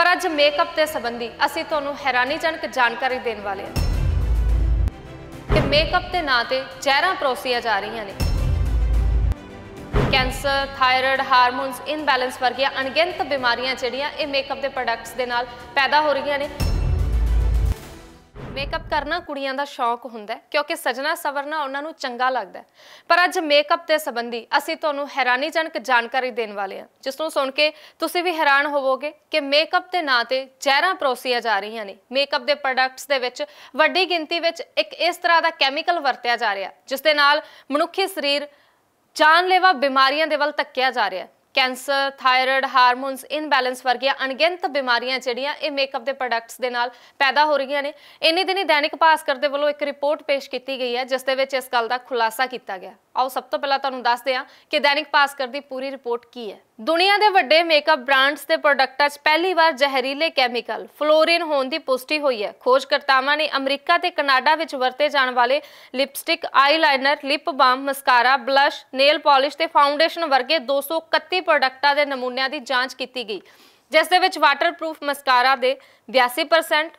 ਪਰ ਅੱਜ ਮੇਕਅਪ ਤੇ ਸੰਬੰਧੀ ਅਸੀਂ ਤੁਹਾਨੂੰ ਹੈਰਾਨੀਜਨਕ ਜਾਣਕਾਰੀ ਦੇਣ ਵਾਲੇ ਹਾਂ ਕਿ ਮੇਕਅਪ ਦੇ ਨਾਂ ਤੇ ਚਿਹਰਾ ਪਰੋਸਿਆ ਜਾ ਰਹੀਆਂ ਨੇ ਕੈਂਸਰ ਥਾਇਰਾਇਡ ਹਾਰਮੋਨਸ ਇਨਬੈਲੈਂਸ ਵਰਗੀਆਂ ਅਣਗਿਣਤ ਬਿਮਾਰੀਆਂ ਜਿਹੜੀਆਂ ਇਹ ਮੇਕਅਪ ਦੇ ਪ੍ਰੋਡਕਟਸ ਦੇ ਨਾਲ ਪੈਦਾ ਹੋ ਰਹੀਆਂ ਨੇ ਮੇਕਅਪ ਕਰਨਾ ਕੁੜੀਆਂ ਦਾ ਸ਼ੌਕ ਹੁੰਦਾ ਕਿਉਂਕਿ ਸਜਣਾ ਸਵਰਨਾ ਉਹਨਾਂ ਨੂੰ ਚੰਗਾ ਲੱਗਦਾ ਪਰ ਅੱਜ ਮੇਕਅਪ ਤੇ ਸੰਬੰਧੀ ਅਸੀਂ ਤੁਹਾਨੂੰ ਹੈਰਾਨੀਜਨਕ ਜਾਣਕਾਰੀ ਦੇਣ ਵਾਲੇ ਹਾਂ ਜਿਸ ਨੂੰ ਸੁਣ ਕੇ ਤੁਸੀਂ ਵੀ ਹੈਰਾਨ ਹੋਵੋਗੇ ਕਿ ਮੇਕਅਪ ਦੇ ਨਾਂ ਤੇ ਚਿਹਰਾ ਪਰੋਸੀਆ ਜਾ ਰਹੀਆਂ ਨੇ ਮੇਕਅਪ ਦੇ ਪ੍ਰੋਡਕਟਸ ਦੇ ਵਿੱਚ ਵੱਡੀ ਗਿਣਤੀ ਵਿੱਚ ਇੱਕ ਇਸ ਤਰ੍ਹਾਂ ਦਾ ਕੈਮੀਕਲ ਵਰਤਿਆ ਜਾ ਰਿਹਾ ਜਿਸ ਦੇ ਨਾਲ ਮਨੁੱਖੀ ਸਰੀਰ ਜਾਨਲੇਵਾ ਬਿਮਾਰੀਆਂ ਦੇ ਵੱਲ ਧੱਕਿਆ ਜਾ ਰਿਹਾ ਹੈ ਕੈਂਸਰ ਥਾਇਰਾਇਡ ਹਾਰਮੋਨਸ ਇਨਬੈਲੈਂਸ ਵਰਗੀਆਂ ਅਣਗਿਣਤ ਬਿਮਾਰੀਆਂ ਜਿਹੜੀਆਂ ਇਹ ਮੇਕਅਪ ਦੇ ਪ੍ਰੋਡਕਟਸ ਦੇ ਨਾਲ ਪੈਦਾ ਹੋ ਰਹੀਆਂ ਨੇ ਇਨੀ ਦਿਨੀ ਦੈਨਿਕ ਭਾਸਕਰ ਦੇ ਵੱਲੋਂ ਇੱਕ ਰਿਪੋਰਟ ਪੇਸ਼ ਕੀਤੀ ਗਈ ਹੈ ਜਿਸ ਦੇ ਵਿੱਚ ਇਸ ਗੱਲ ਦਾ ਖੁਲਾਸਾ ਕੀਤਾ ਗਿਆ ਆਓ ਸਭ ਤੋਂ ਪਹਿਲਾਂ ਤੁਹਾਨੂੰ ਦੱਸਦੇ ਹਾਂ ਕਿ ਦੈਨਿਕ ਪਾਸਕਰ ਦੀ ਪੂਰੀ ਰਿਪੋਰਟ ਕੀ ਹੈ ਦੁਨੀਆ ਦੇ ਵੱਡੇ ਮੇਕਅਪ ਬ੍ਰਾਂਡਸ ਦੇ ਪ੍ਰੋਡਕਟਾਂ 'ਚ ਪਹਿਲੀ ਵਾਰ ਜ਼ਹਿਰੀਲੇ ਕੈਮੀਕਲ ਫਲੋਰਿਨ ਹੋਣ ਦੀ ਪੁਸ਼ਟੀ ਹੋਈ ਹੈ ਖੋਜਕਰਤਾਵਾਂ ਨੇ ਅਮਰੀਕਾ ਤੇ ਕੈਨੇਡਾ ਵਿੱਚ ਵਰਤੇ ਜਾਣ ਵਾਲੇ lipstick eyeliner lip balm mascara blush nail polish ਤੇ ਫਾਊਂਡੇਸ਼ਨ ਵਰਗੇ 231 ਪ੍ਰੋਡਕਟਾਂ ਦੇ ਨਮੂਨਿਆਂ ਦੀ ਜਾਂਚ ਕੀਤੀ ਗਈ ਜਿਸ ਦੇ ਵਿੱਚ ਵਾਟਰਪ੍ਰੂਫ ਮਸਕਾਰਾ ਦੇ 82%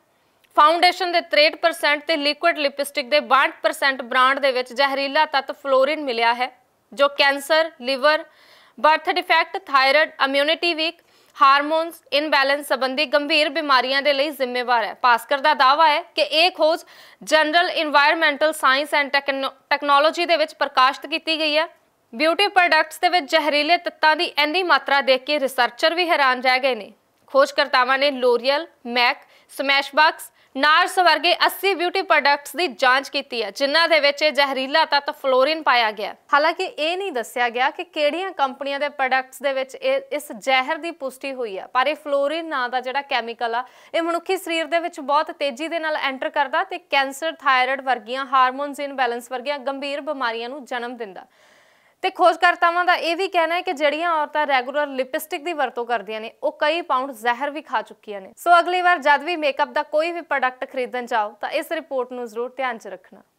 ਫਾਊਂਡੇਸ਼ਨ ਦੇ 63% ਤੇ ਲਿਕੁਇਡ ਲਿਪਸਟਿਕ ਦੇ 62% ਬ੍ਰਾਂਡ ਦੇ ਵਿੱਚ ਜ਼ਹਿਰੀਲਾ ਤੱਤ ਫਲੋਰਿਨ ਮਿਲਿਆ ਹੈ ਜੋ cancer liver birth defect thyroid immunity weak hormones imbalance ਸੰਬੰਧੀ ਗੰਭੀਰ ਬਿਮਾਰੀਆਂ ਦੇ ਲਈ ਜ਼ਿੰਮੇਵਾਰ ਹੈ ਪਾਸਕਰ ਦਾ ਦਾਵਾ ਹੈ ਕਿ ਇਹ ਖੋਜ journal environmental science and technology ਦੇ ਵਿੱਚ ਪ੍ਰਕਾਸ਼ਿਤ ਕੀਤੀ ਗਈ ਹੈ ਬਿਊਟੀ ਪ੍ਰੋਡਕਟਸ ਦੇ ਵਿੱਚ ਜ਼ਹਿਰੀਲੇ ਤੱਤਾਂ ਦੀ ਇੰਨੀ ਮਾਤਰਾ ਦੇਖ ਕੇ ਰਿਸਰਚਰ ਵੀ ਹੈਰਾਨ ਰਹਿ ਗਏ ਨੇ ਖੋਜਕਰਤਾਵਾਂ ਨੇ ਲੋਰੀਅਲ ਮੈਕ ਸਮੈਸ਼ਬਾਕਸ ਨਾਰਸ ਵਰਗੇ 80 ਬਿਊਟੀ ਪ੍ਰੋਡਕਟਸ ਦੀ ਜਾਂਚ ਕੀਤੀ ਹੈ ਜਿਨ੍ਹਾਂ ਦੇ ਵਿੱਚ ਜ਼ਹਿਰੀਲਾ ਤੱਤ ਫਲੋਰਿਨ ਪਾਇਆ ਗਿਆ ਹਾਲਾਂਕਿ ਇਹ ਨਹੀਂ ਦੱਸਿਆ ਗਿਆ ਕਿ ਕਿਹੜੀਆਂ ਕੰਪਨੀਆਂ ਦੇ ਪ੍ਰੋਡਕਟਸ ਦੇ ਵਿੱਚ ਇਸ ਜ਼ਹਿਰ ਦੀ ਪੁਸ਼ਟੀ ਹੋਈ ਹੈ ਪਰ ਇਹ ਫਲੋਰਿਨ ਨਾਂ ਦਾ ਜਿਹੜਾ ਕੈਮੀਕਲ ਆ ਇਹ ਮਨੁੱਖੀ ਸਰੀਰ ਦੇ ਵਿੱਚ ਬਹੁਤ ਤੇਜ਼ੀ ਦੇ ਨਾਲ ਐਂਟਰ ਕਰਦਾ ਤੇ ਕੈਂਸਰ ਥਾਇਰਾਇਡ ਵਰਗੀਆਂ ਹਾਰਮੋਨਸ ਬੈਲੈਂਸ ਵਰਗੀਆਂ ਗੰਭੀਰ ਬਿਮਾਰੀਆਂ ਨੂੰ ਜਨਮ ਦਿੰਦਾ ਤੇ ਖੋਜਕਰਤਾਵਾਂ ਦਾ ਇਹ ਵੀ ਕਹਿਣਾ ਹੈ ਕਿ ਜਿਹੜੀਆਂ ਔਰਤਾਂ ਰੈਗੂਲਰ ਲਿਪਸਟਿਕ ਦੀ ਵਰਤੋਂ ਕਰਦੀਆਂ ਨੇ ਉਹ ਕਈ ਪਾਉਂਡ ਜ਼ਹਿਰ ਵੀ ਖਾ ਚੁੱਕੀਆਂ ਨੇ ਸੋ ਅਗਲੀ ਵਾਰ ਜਦ ਵੀ ਮੇਕਅਪ ਦਾ ਕੋਈ ਵੀ ਪ੍ਰੋਡਕਟ ਖਰੀਦਣ ਜਾਓ ਤਾਂ ਇਸ ਰਿਪੋਰਟ ਨੂੰ ਜ਼ਰੂਰ ਧਿਆਨ 'ਚ ਰੱਖਣਾ